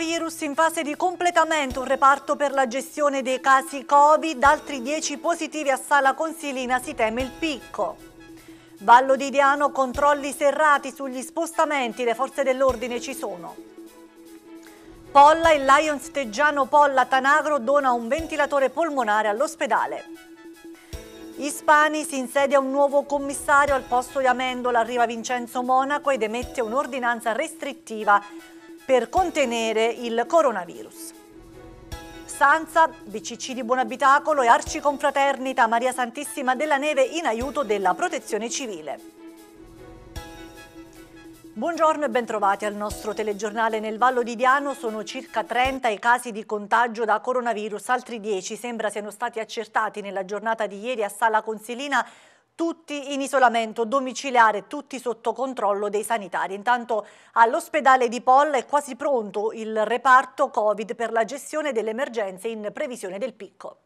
coronavirus in fase di completamento un reparto per la gestione dei casi Covid, altri 10 positivi a Sala Consilina si teme il picco. Vallo di Diano controlli serrati sugli spostamenti, le forze dell'ordine ci sono. Polla, il Lions Teggiano Polla Tanagro dona un ventilatore polmonare all'ospedale. Ispani si insedia un nuovo commissario al posto di Amendola, arriva Vincenzo Monaco ed emette un'ordinanza restrittiva per contenere il coronavirus. Stanza, BCC di Buonabitacolo e Arciconfraternita Maria Santissima della Neve in aiuto della protezione civile. Buongiorno e bentrovati al nostro telegiornale. Nel Vallo di Diano sono circa 30 i casi di contagio da coronavirus, altri 10 sembra siano stati accertati nella giornata di ieri a Sala Consilina tutti in isolamento domiciliare, tutti sotto controllo dei sanitari. Intanto all'ospedale di Polla è quasi pronto il reparto Covid per la gestione delle emergenze in previsione del picco.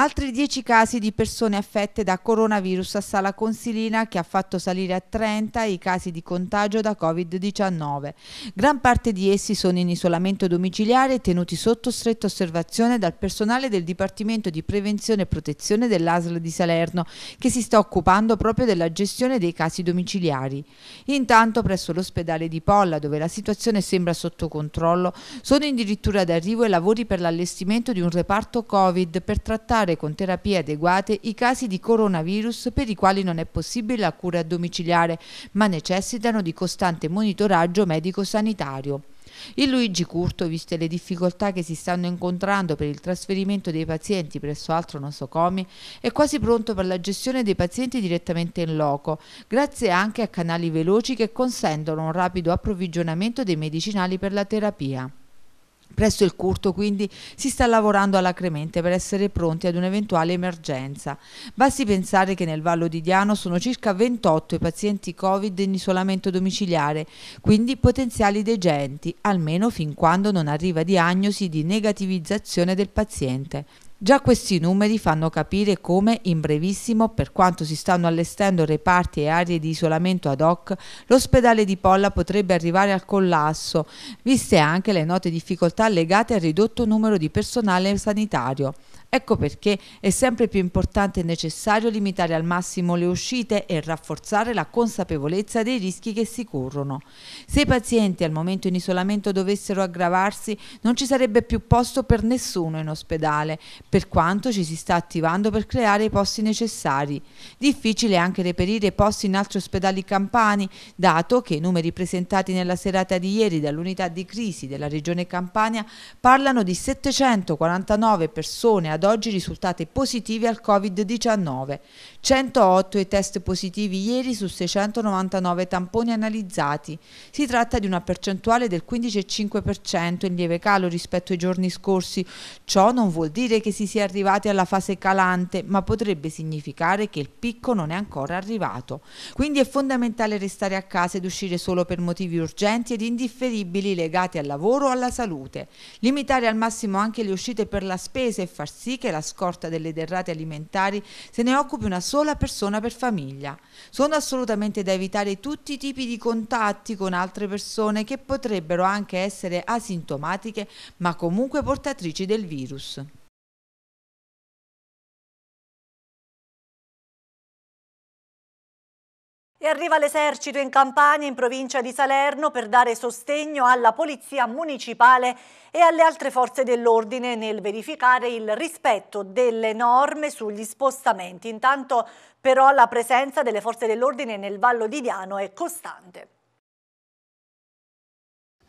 Altri 10 casi di persone affette da coronavirus a Sala Consilina che ha fatto salire a 30 i casi di contagio da Covid-19. Gran parte di essi sono in isolamento domiciliare e tenuti sotto stretta osservazione dal personale del Dipartimento di Prevenzione e Protezione dell'ASL di Salerno che si sta occupando proprio della gestione dei casi domiciliari. Intanto presso l'ospedale di Polla, dove la situazione sembra sotto controllo, sono addirittura d'arrivo i lavori per l'allestimento di un reparto Covid per trattare affrontare con terapie adeguate i casi di coronavirus per i quali non è possibile la cura domiciliare, ma necessitano di costante monitoraggio medico-sanitario. Il Luigi Curto, viste le difficoltà che si stanno incontrando per il trasferimento dei pazienti presso altro nosocomi, è quasi pronto per la gestione dei pazienti direttamente in loco, grazie anche a canali veloci che consentono un rapido approvvigionamento dei medicinali per la terapia presso il curto quindi si sta lavorando alacremente per essere pronti ad un'eventuale emergenza. Basti pensare che nel Vallo di Diano sono circa 28 i pazienti Covid in isolamento domiciliare, quindi potenziali degenti, almeno fin quando non arriva diagnosi di negativizzazione del paziente. Già questi numeri fanno capire come, in brevissimo, per quanto si stanno allestendo reparti e aree di isolamento ad hoc, l'ospedale di Polla potrebbe arrivare al collasso, viste anche le note difficoltà legate al ridotto numero di personale sanitario. Ecco perché è sempre più importante e necessario limitare al massimo le uscite e rafforzare la consapevolezza dei rischi che si corrono. Se i pazienti al momento in isolamento dovessero aggravarsi, non ci sarebbe più posto per nessuno in ospedale, per quanto ci si sta attivando per creare i posti necessari. Difficile anche reperire posti in altri ospedali campani, dato che i numeri presentati nella serata di ieri dall'unità di crisi della regione Campania parlano di 749 persone ad oggi risultate positivi al Covid-19. 108 i test positivi ieri su 699 tamponi analizzati. Si tratta di una percentuale del 15,5% in lieve calo rispetto ai giorni scorsi. Ciò non vuol dire che si sia arrivati alla fase calante, ma potrebbe significare che il picco non è ancora arrivato. Quindi è fondamentale restare a casa ed uscire solo per motivi urgenti ed indifferibili legati al lavoro o alla salute. Limitare al massimo anche le uscite per la spesa e far sì sì che la scorta delle derrate alimentari se ne occupi una sola persona per famiglia. Sono assolutamente da evitare tutti i tipi di contatti con altre persone che potrebbero anche essere asintomatiche ma comunque portatrici del virus. E arriva l'esercito in campagna in provincia di Salerno, per dare sostegno alla polizia municipale e alle altre forze dell'ordine nel verificare il rispetto delle norme sugli spostamenti. Intanto però la presenza delle forze dell'ordine nel Vallo di Diano è costante.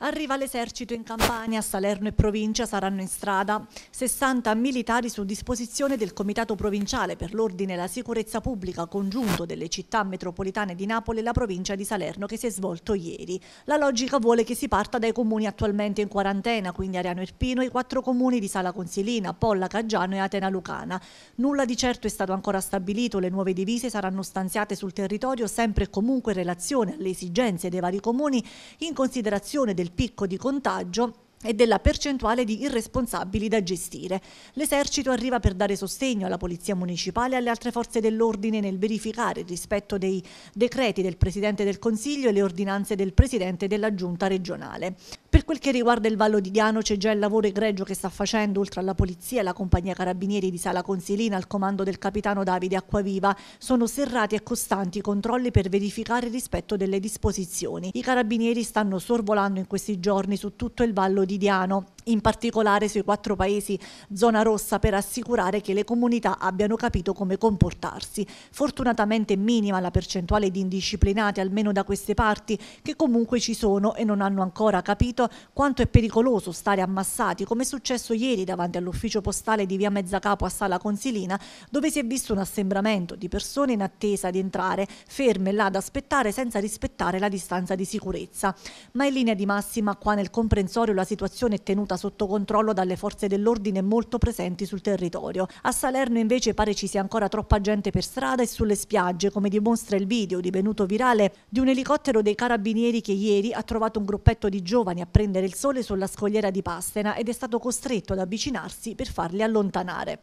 Arriva l'esercito in Campania, Salerno e provincia saranno in strada. 60 militari su disposizione del Comitato Provinciale per l'Ordine e la Sicurezza Pubblica congiunto delle città metropolitane di Napoli e la provincia di Salerno che si è svolto ieri. La logica vuole che si parta dai comuni attualmente in quarantena, quindi Ariano Irpino, i quattro comuni di Sala Consilina, Polla, Caggiano e Atena Lucana. Nulla di certo è stato ancora stabilito, le nuove divise saranno stanziate sul territorio sempre e comunque in relazione alle esigenze dei vari comuni in considerazione del del picco di contagio e della percentuale di irresponsabili da gestire. L'esercito arriva per dare sostegno alla Polizia Municipale e alle altre forze dell'ordine nel verificare il rispetto dei decreti del Presidente del Consiglio e le ordinanze del Presidente della Giunta regionale. Per quel che riguarda il Vallo di Diano c'è già il lavoro egregio che sta facendo oltre alla Polizia e alla Compagnia Carabinieri di Sala Consilina al comando del Capitano Davide Acquaviva. Sono serrati e costanti i controlli per verificare il rispetto delle disposizioni. I Carabinieri stanno sorvolando in questi giorni su tutto il Vallo quotidiano, in particolare sui quattro paesi zona rossa per assicurare che le comunità abbiano capito come comportarsi. Fortunatamente minima la percentuale di indisciplinati almeno da queste parti che comunque ci sono e non hanno ancora capito quanto è pericoloso stare ammassati come è successo ieri davanti all'ufficio postale di via Mezzacapo a Sala Consilina dove si è visto un assembramento di persone in attesa di entrare ferme là ad aspettare senza rispettare la distanza di sicurezza. Ma in linea di massima qua nel comprensorio la situazione situazione è tenuta sotto controllo dalle forze dell'ordine molto presenti sul territorio. A Salerno invece pare ci sia ancora troppa gente per strada e sulle spiagge, come dimostra il video divenuto virale di un elicottero dei carabinieri che ieri ha trovato un gruppetto di giovani a prendere il sole sulla scogliera di Pastena ed è stato costretto ad avvicinarsi per farli allontanare.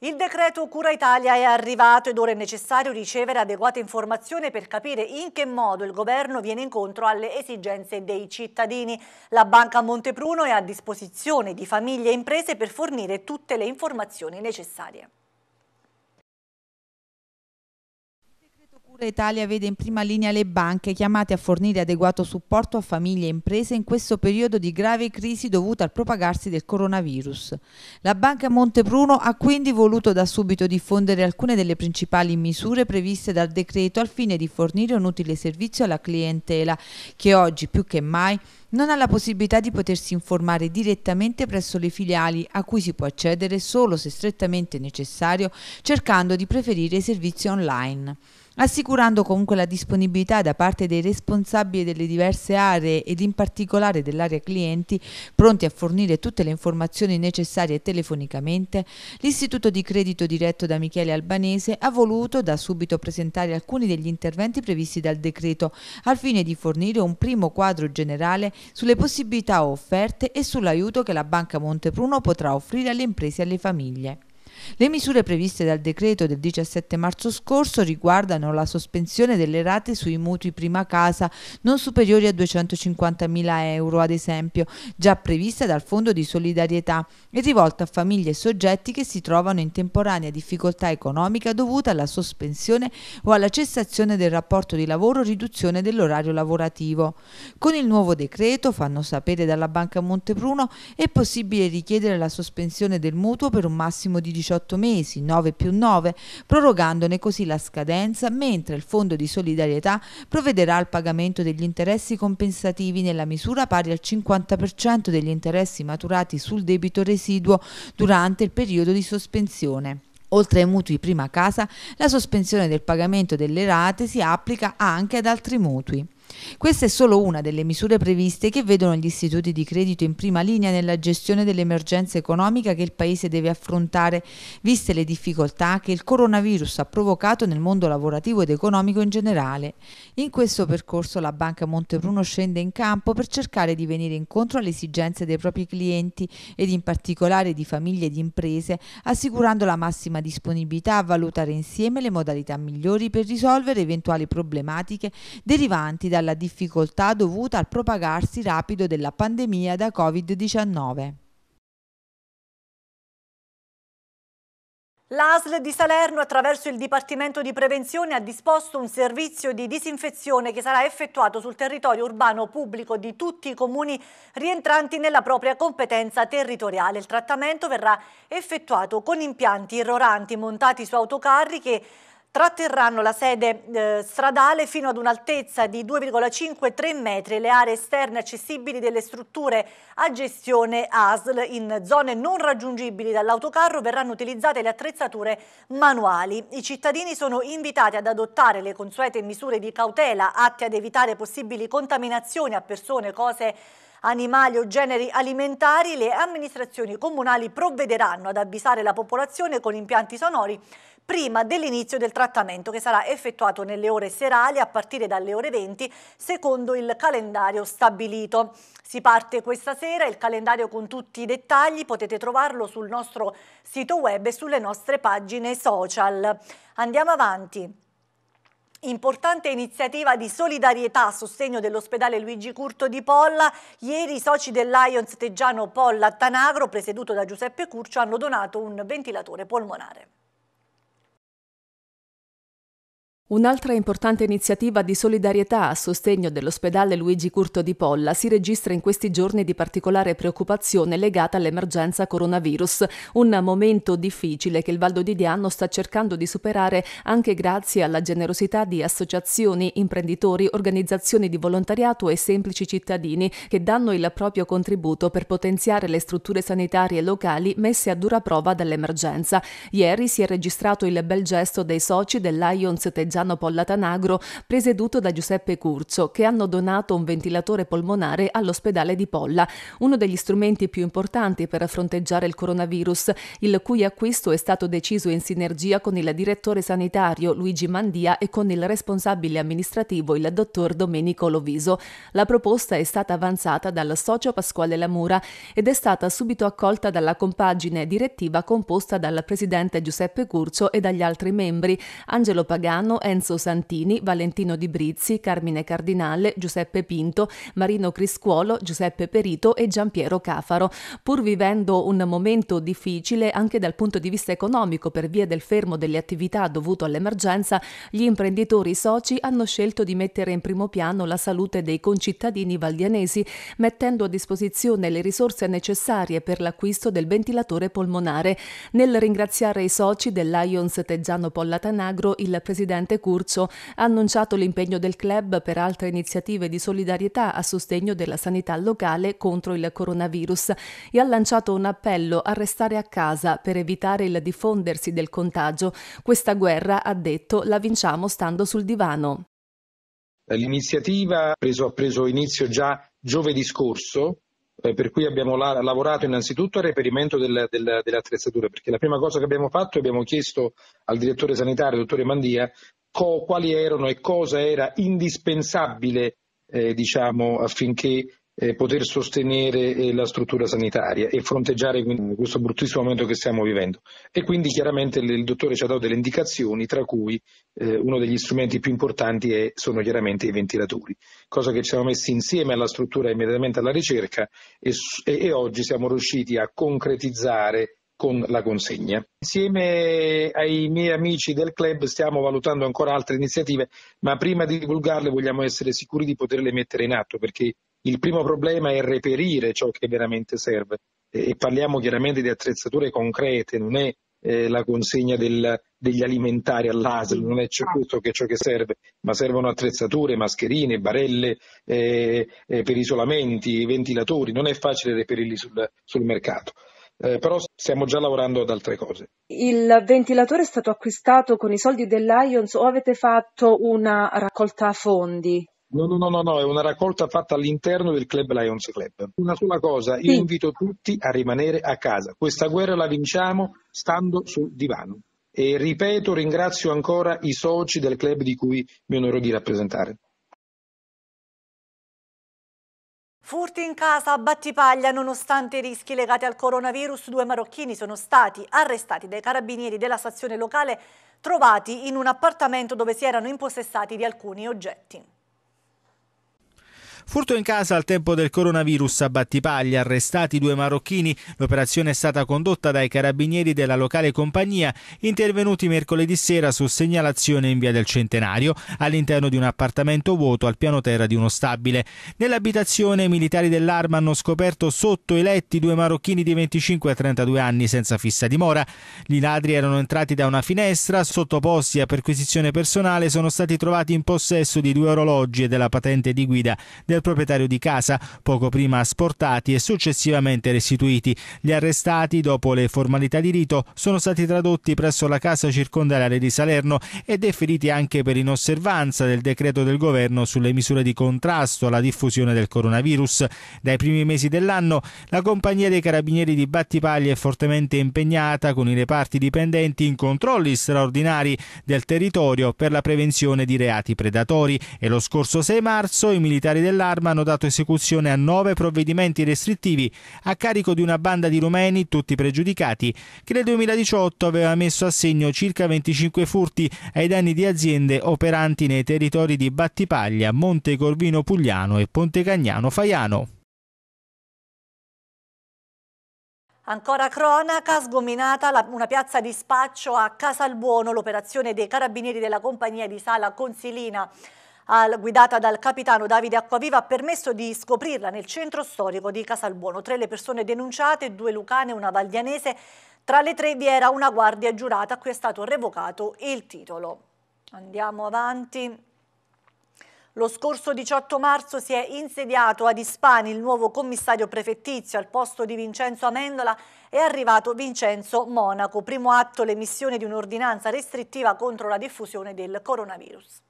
Il decreto Cura Italia è arrivato ed ora è necessario ricevere adeguate informazioni per capire in che modo il governo viene incontro alle esigenze dei cittadini. La Banca Montepruno è a disposizione di famiglie e imprese per fornire tutte le informazioni necessarie. Agricoltura Italia vede in prima linea le banche chiamate a fornire adeguato supporto a famiglie e imprese in questo periodo di grave crisi dovuta al propagarsi del coronavirus. La Banca Montepruno ha quindi voluto da subito diffondere alcune delle principali misure previste dal decreto al fine di fornire un utile servizio alla clientela che oggi più che mai non ha la possibilità di potersi informare direttamente presso le filiali a cui si può accedere solo se strettamente necessario cercando di preferire i servizi online assicurando comunque la disponibilità da parte dei responsabili delle diverse aree ed in particolare dell'area clienti pronti a fornire tutte le informazioni necessarie telefonicamente, l'Istituto di Credito diretto da Michele Albanese ha voluto da subito presentare alcuni degli interventi previsti dal decreto al fine di fornire un primo quadro generale sulle possibilità offerte e sull'aiuto che la Banca Montepruno potrà offrire alle imprese e alle famiglie. Le misure previste dal decreto del 17 marzo scorso riguardano la sospensione delle rate sui mutui prima casa non superiori a 250.000 euro, ad esempio, già prevista dal Fondo di solidarietà e rivolta a famiglie e soggetti che si trovano in temporanea difficoltà economica dovuta alla sospensione o alla cessazione del rapporto di lavoro o riduzione dell'orario lavorativo. Con il nuovo decreto, fanno sapere dalla Banca Montepruno, è possibile richiedere la sospensione del mutuo per un massimo di 18 18 mesi, 9 più 9, prorogandone così la scadenza, mentre il Fondo di solidarietà provvederà al pagamento degli interessi compensativi nella misura pari al 50% degli interessi maturati sul debito residuo durante il periodo di sospensione. Oltre ai mutui prima casa, la sospensione del pagamento delle rate si applica anche ad altri mutui. Questa è solo una delle misure previste che vedono gli istituti di credito in prima linea nella gestione dell'emergenza economica che il Paese deve affrontare, viste le difficoltà che il coronavirus ha provocato nel mondo lavorativo ed economico in generale. In questo percorso la Banca Montepruno scende in campo per cercare di venire incontro alle esigenze dei propri clienti ed in particolare di famiglie e di imprese, assicurando la massima disponibilità a valutare insieme le modalità migliori per risolvere eventuali problematiche derivanti da dalla difficoltà dovuta al propagarsi rapido della pandemia da Covid-19. L'ASL di Salerno attraverso il Dipartimento di Prevenzione ha disposto un servizio di disinfezione che sarà effettuato sul territorio urbano pubblico di tutti i comuni rientranti nella propria competenza territoriale. Il trattamento verrà effettuato con impianti irroranti montati su autocarri che tratterranno la sede eh, stradale fino ad un'altezza di 2,53 metri e le aree esterne accessibili delle strutture a gestione ASL in zone non raggiungibili dall'autocarro verranno utilizzate le attrezzature manuali. I cittadini sono invitati ad adottare le consuete misure di cautela atte ad evitare possibili contaminazioni a persone, cose animali o generi alimentari, le amministrazioni comunali provvederanno ad avvisare la popolazione con impianti sonori prima dell'inizio del trattamento che sarà effettuato nelle ore serali a partire dalle ore 20 secondo il calendario stabilito. Si parte questa sera, il calendario con tutti i dettagli potete trovarlo sul nostro sito web e sulle nostre pagine social. Andiamo avanti. Importante iniziativa di solidarietà a sostegno dell'ospedale Luigi Curto di Polla. Ieri i soci del Lions Teggiano Polla Tanagro, presieduto da Giuseppe Curcio, hanno donato un ventilatore polmonare. Un'altra importante iniziativa di solidarietà a sostegno dell'ospedale Luigi Curto di Polla si registra in questi giorni di particolare preoccupazione legata all'emergenza coronavirus, un momento difficile che il Valdo di Diano sta cercando di superare anche grazie alla generosità di associazioni, imprenditori, organizzazioni di volontariato e semplici cittadini che danno il proprio contributo per potenziare le strutture sanitarie locali messe a dura prova dall'emergenza. Ieri si è registrato il bel gesto dei soci dell'Ions Teggiano Tiziano Pollatanagro, presieduto da Giuseppe Curzo, che hanno donato un ventilatore polmonare all'ospedale di Polla, uno degli strumenti più importanti per fronteggiare il coronavirus, il cui acquisto è stato deciso in sinergia con il direttore sanitario Luigi Mandia e con il responsabile amministrativo il dottor Domenico Loviso. La proposta è stata avanzata dal socio Pasquale Lamura ed è stata subito accolta dalla compagine direttiva composta dal presidente Giuseppe Curcio e dagli altri membri Angelo Pagano, Enzo Santini, Valentino Di Brizzi, Carmine Cardinale, Giuseppe Pinto, Marino Criscuolo, Giuseppe Perito e Giampiero Cafaro. Pur vivendo un momento difficile anche dal punto di vista economico per via del fermo delle attività dovuto all'emergenza, gli imprenditori soci hanno scelto di mettere in primo piano la salute dei concittadini valdianesi, mettendo a disposizione le risorse necessarie per l'acquisto del ventilatore polmonare. Nel ringraziare i soci del Lions Teggiano Pollatanagro, il presidente Curcio ha annunciato l'impegno del club per altre iniziative di solidarietà a sostegno della sanità locale contro il coronavirus e ha lanciato un appello a restare a casa per evitare il diffondersi del contagio. Questa guerra, ha detto, la vinciamo stando sul divano. L'iniziativa ha preso, inizio già giovedì scorso, eh, per cui abbiamo lavorato innanzitutto al reperimento del, del, delle attrezzature, perché la prima cosa che abbiamo fatto è abbiamo chiesto al direttore sanitario, dottore Mandia, co- quali erano e cosa era indispensabile eh, diciamo, affinché eh, poter sostenere eh, la struttura sanitaria e fronteggiare questo bruttissimo momento che stiamo vivendo. E quindi chiaramente il, il dottore ci ha dato delle indicazioni, tra cui eh, uno degli strumenti più importanti è, sono chiaramente i ventilatori, cosa che ci siamo messi insieme alla struttura e immediatamente alla ricerca e, e, e oggi siamo riusciti a concretizzare con la consegna. Insieme ai miei amici del club stiamo valutando ancora altre iniziative, ma prima di divulgarle vogliamo essere sicuri di poterle mettere in atto perché il primo problema è reperire ciò che veramente serve e parliamo chiaramente di attrezzature concrete, non è eh, la consegna del, degli alimentari all'ASL, non è ah. questo che è ciò che serve, ma servono attrezzature, mascherine, barelle eh, eh, per isolamenti, ventilatori, non è facile reperirli sul, sul mercato. Eh, però stiamo già lavorando ad altre cose. Il ventilatore è stato acquistato con i soldi del Lions o avete fatto una raccolta a fondi? No, no, no, no, è una raccolta fatta all'interno del Club Lions Club. Una sola cosa, io invito tutti a rimanere a casa. Questa guerra la vinciamo stando sul divano. E ripeto, ringrazio ancora i soci del club di cui mi onoro di rappresentare. Furti in casa, battipaglia, nonostante i rischi legati al coronavirus, due marocchini sono stati arrestati dai carabinieri della stazione locale trovati in un appartamento dove si erano impossessati di alcuni oggetti. Furto in casa al tempo del coronavirus a Battipaglia, arrestati due marocchini. L'operazione è stata condotta dai carabinieri della locale compagnia, intervenuti mercoledì sera su segnalazione in via del Centenario, all'interno di un appartamento vuoto al piano terra di uno stabile. Nell'abitazione i militari dell'arma hanno scoperto sotto i letti due marocchini di 25 a 32 anni senza fissa dimora. I ladri erano entrati da una finestra, sottoposti a perquisizione personale sono stati trovati in possesso di due orologi e della patente di guida del del proprietario di casa, poco prima asportati e successivamente restituiti. Gli arrestati, dopo le formalità di rito, sono stati tradotti presso la casa circondariale di Salerno e deferiti anche per inosservanza del decreto del governo sulle misure di contrasto alla diffusione del coronavirus. Dai primi mesi dell'anno la compagnia dei carabinieri di Battipaglia è fortemente impegnata con i reparti dipendenti in controlli straordinari del territorio per la prevenzione di reati predatori e lo scorso 6 marzo i militari dell'anno d'arma hanno dato esecuzione a nove provvedimenti restrittivi a carico di una banda di rumeni, tutti pregiudicati, che nel 2018 aveva messo a segno circa 25 furti ai danni di aziende operanti nei territori di Battipaglia, Monte Corvino Pugliano e Ponte Cagnano Faiano. Ancora cronaca, sgominata la, una piazza di spaccio a Casalbuono, l'operazione dei carabinieri della compagnia di sala Consilina al, guidata dal capitano Davide Acquaviva ha permesso di scoprirla nel centro storico di Casalbuono. Tre le persone denunciate, due lucane e una valdianese. Tra le tre vi era una guardia giurata a cui è stato revocato il titolo. Andiamo avanti. Lo scorso 18 marzo si è insediato ad Ispani il nuovo commissario prefettizio al posto di Vincenzo Amendola è arrivato Vincenzo Monaco, primo atto l'emissione di un'ordinanza restrittiva contro la diffusione del coronavirus.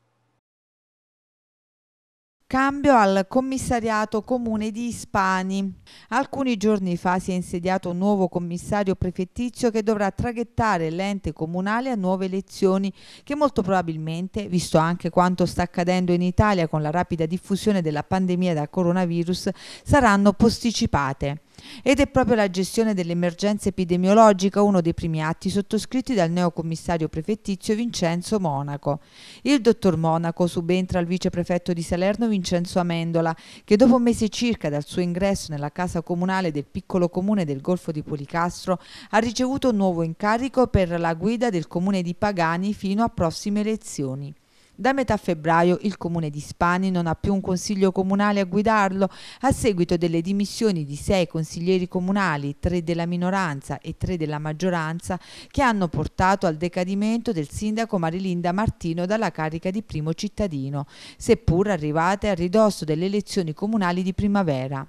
Cambio al commissariato comune di Ispani. Alcuni giorni fa si è insediato un nuovo commissario prefettizio che dovrà traghettare l'ente comunale a nuove elezioni che molto probabilmente, visto anche quanto sta accadendo in Italia con la rapida diffusione della pandemia da coronavirus, saranno posticipate. Ed è proprio la gestione dell'emergenza epidemiologica uno dei primi atti sottoscritti dal neocommissario prefettizio Vincenzo Monaco. Il dottor Monaco subentra al viceprefetto di Salerno Vincenzo Amendola, che dopo un mese circa dal suo ingresso nella casa comunale del piccolo comune del Golfo di Policastro ha ricevuto un nuovo incarico per la guida del comune di Pagani fino a prossime elezioni. Da metà febbraio il comune di Spani non ha più un consiglio comunale a guidarlo a seguito delle dimissioni di sei consiglieri comunali, tre della minoranza e tre della maggioranza, che hanno portato al decadimento del sindaco Marilinda Martino dalla carica di primo cittadino, seppur arrivate a ridosso delle elezioni comunali di primavera.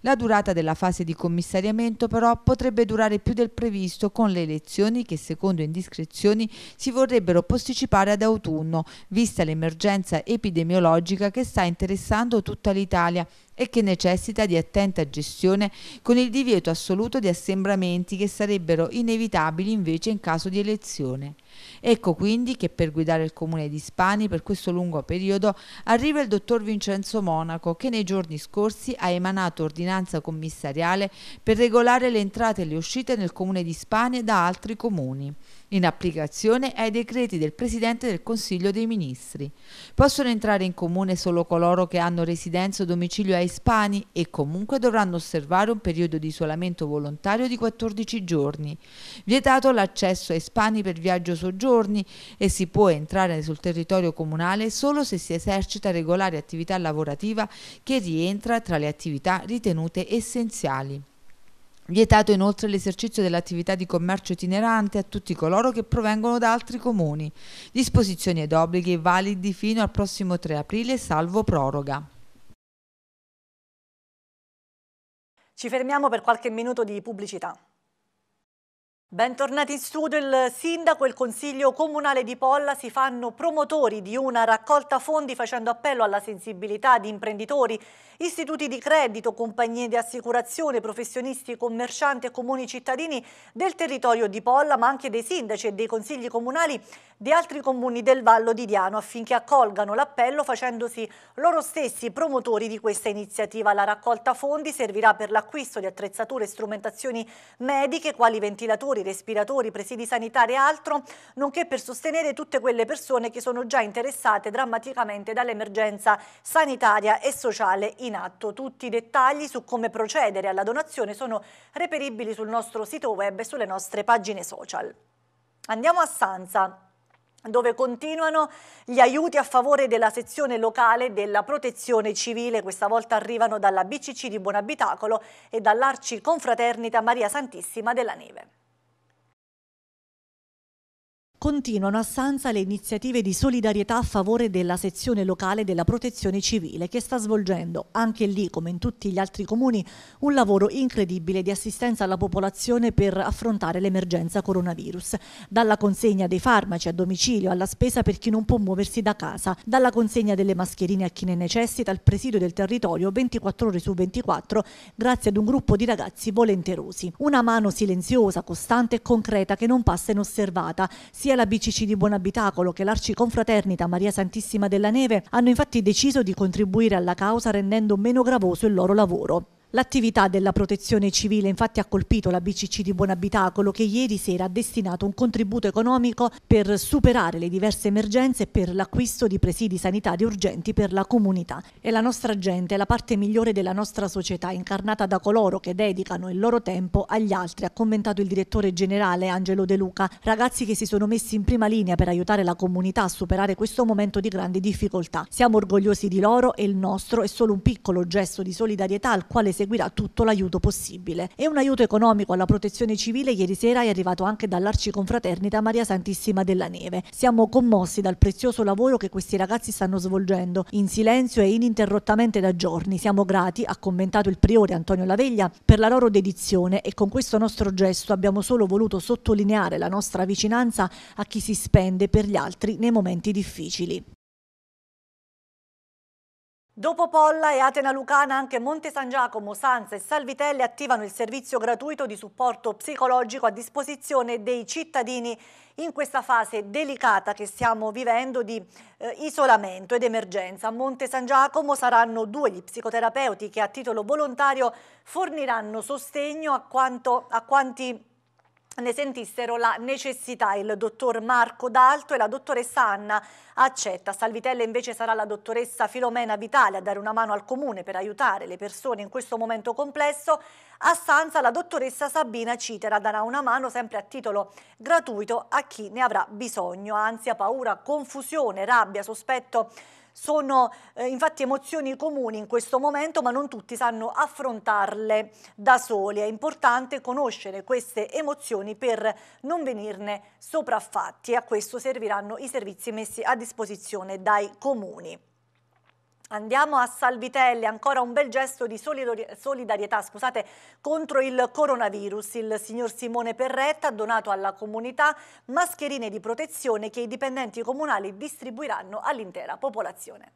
La durata della fase di commissariamento però potrebbe durare più del previsto con le elezioni che secondo indiscrezioni si vorrebbero posticipare ad autunno, vista l'emergenza epidemiologica che sta interessando tutta l'Italia e che necessita di attenta gestione con il divieto assoluto di assembramenti che sarebbero inevitabili invece in caso di elezione. Ecco quindi che per guidare il comune di Spani per questo lungo periodo arriva il dottor Vincenzo Monaco che nei giorni scorsi ha emanato ordinanza commissariale per regolare le entrate e le uscite nel comune di Spani da altri comuni in applicazione ai decreti del Presidente del Consiglio dei Ministri. Possono entrare in comune solo coloro che hanno residenza o domicilio a Ispani e comunque dovranno osservare un periodo di isolamento volontario di 14 giorni. Vietato l'accesso a Ispani per viaggio o soggiorni e si può entrare sul territorio comunale solo se si esercita regolare attività lavorativa che rientra tra le attività ritenute essenziali. Vietato inoltre l'esercizio dell'attività di commercio itinerante a tutti coloro che provengono da altri comuni. Disposizioni ed obblighi validi fino al prossimo 3 aprile, salvo proroga. Ci fermiamo per qualche minuto di pubblicità. Bentornati in studio, il sindaco e il consiglio comunale di Polla si fanno promotori di una raccolta fondi facendo appello alla sensibilità di imprenditori, istituti di credito, compagnie di assicurazione, professionisti, commercianti e comuni cittadini del territorio di Polla ma anche dei sindaci e dei consigli comunali di altri comuni del Vallo di Diano affinché accolgano l'appello facendosi loro stessi promotori di questa iniziativa. La raccolta fondi servirà per l'acquisto di attrezzature e strumentazioni mediche quali ventilatori ventilatori, respiratori, presidi sanitari e altro, nonché per sostenere tutte quelle persone che sono già interessate drammaticamente dall'emergenza sanitaria e sociale in atto. Tutti i dettagli su come procedere alla donazione sono reperibili sul nostro sito web e sulle nostre pagine social. Andiamo a Sanza dove continuano gli aiuti a favore della sezione locale della protezione civile. Questa volta arrivano dalla BCC di Buonabitacolo e dall'Arci Confraternita Maria Santissima della Neve. Continuano a Sanza le iniziative di solidarietà a favore della sezione locale della protezione civile che sta svolgendo, anche lì come in tutti gli altri comuni, un lavoro incredibile di assistenza alla popolazione per affrontare l'emergenza coronavirus. Dalla consegna dei farmaci a domicilio alla spesa per chi non può muoversi da casa, dalla consegna delle mascherine a chi ne necessita al presidio del territorio 24 ore su 24 grazie ad un gruppo di ragazzi volenterosi. Una mano silenziosa, costante e concreta che non passa inosservata. Si sia la BCC di Buon Abitacolo che l'Arciconfraternita Maria Santissima della Neve hanno infatti deciso di contribuire alla causa rendendo meno gravoso il loro lavoro. L'attività della protezione civile infatti ha colpito la BCC di Buonabitacolo che ieri sera ha destinato un contributo economico per superare le diverse emergenze e per l'acquisto di presidi sanitari urgenti per la comunità. E la nostra gente è la parte migliore della nostra società incarnata da coloro che dedicano il loro tempo agli altri, ha commentato il direttore generale Angelo De Luca. Ragazzi che si sono messi in prima linea per aiutare la comunità a superare questo momento di grande difficoltà. Siamo orgogliosi di loro e il nostro è solo un piccolo gesto di solidarietà al quale eseguirà tutto l'aiuto possibile. E un aiuto economico alla protezione civile ieri sera è arrivato anche dall'Arciconfraternita Maria Santissima della Neve. Siamo commossi dal prezioso lavoro che questi ragazzi stanno svolgendo, in silenzio e ininterrottamente da giorni. Siamo grati, ha commentato il priore Antonio Laveglia, per la loro dedizione e con questo nostro gesto abbiamo solo voluto sottolineare la nostra vicinanza a chi si spende per gli altri nei momenti difficili. Dopo Polla e Atena Lucana anche Monte San Giacomo, Sanza e Salvitelle attivano il servizio gratuito di supporto psicologico a disposizione dei cittadini in questa fase delicata che stiamo vivendo di eh, isolamento ed emergenza. A Monte San Giacomo saranno due gli psicoterapeuti che a titolo volontario forniranno sostegno a, quanto, a quanti ne sentissero la necessità il dottor Marco D'Alto e la dottoressa Anna Accetta. Salvitella invece sarà la dottoressa Filomena Vitale a dare una mano al comune per aiutare le persone in questo momento complesso. A Sanza la dottoressa Sabina Citera darà una mano sempre a titolo gratuito a chi ne avrà bisogno. Ansia, paura, confusione, rabbia, sospetto sono eh, infatti emozioni comuni in questo momento, ma non tutti sanno affrontarle da soli. È importante conoscere queste emozioni per non venirne sopraffatti e a questo serviranno i servizi messi a disposizione dai comuni. Andiamo a Salvitelli, ancora un bel gesto di solidarietà scusate, contro il coronavirus. Il signor Simone Perretta ha donato alla comunità mascherine di protezione che i dipendenti comunali distribuiranno all'intera popolazione.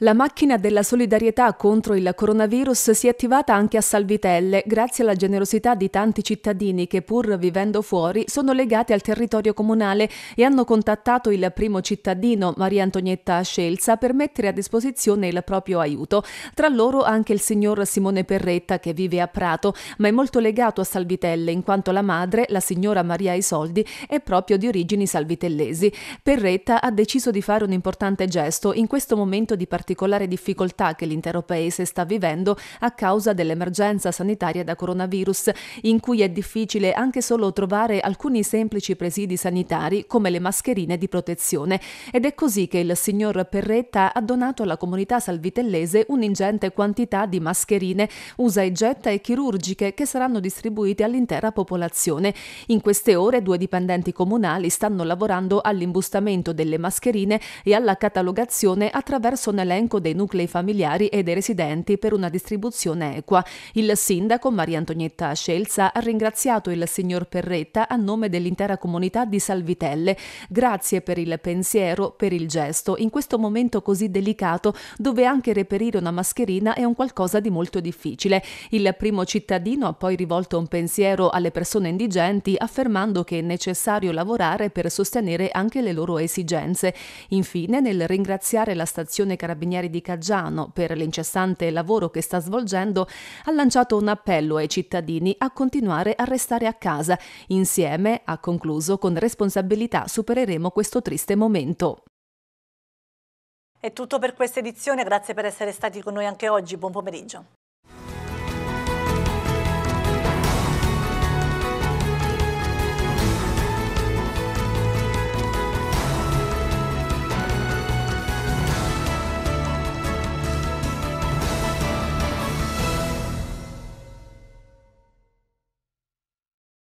La macchina della solidarietà contro il coronavirus si è attivata anche a Salvitelle, grazie alla generosità di tanti cittadini che pur vivendo fuori sono legati al territorio comunale e hanno contattato il primo cittadino, Maria Antonietta Scelza, per mettere a disposizione il proprio aiuto. Tra loro anche il signor Simone Perretta che vive a Prato, ma è molto legato a Salvitelle in quanto la madre, la signora Maria Isoldi, è proprio di origini salvitellesi. Perretta ha deciso di fare un importante gesto in questo momento di partecipazione particolare difficoltà che l'intero paese sta vivendo a causa dell'emergenza sanitaria da coronavirus, in cui è difficile anche solo trovare alcuni semplici presidi sanitari come le mascherine di protezione. Ed è così che il signor Perretta ha donato alla comunità salvitellese un'ingente quantità di mascherine usa e getta e chirurgiche che saranno distribuite all'intera popolazione. In queste ore due dipendenti comunali stanno lavorando all'imbustamento delle mascherine e alla catalogazione attraverso un elenco l'elenco dei nuclei familiari e dei residenti per una distribuzione equa. Il sindaco Maria Antonietta Scelza ha ringraziato il signor Perretta a nome dell'intera comunità di Salvitelle. Grazie per il pensiero, per il gesto, in questo momento così delicato dove anche reperire una mascherina è un qualcosa di molto difficile. Il primo cittadino ha poi rivolto un pensiero alle persone indigenti affermando che è necessario lavorare per sostenere anche le loro esigenze. Infine, nel ringraziare la stazione carabinieri Carabinieri di Caggiano, per l'incessante lavoro che sta svolgendo, ha lanciato un appello ai cittadini a continuare a restare a casa. Insieme, ha concluso, con responsabilità supereremo questo triste momento. È tutto per questa edizione, grazie per essere stati con noi anche oggi, buon pomeriggio.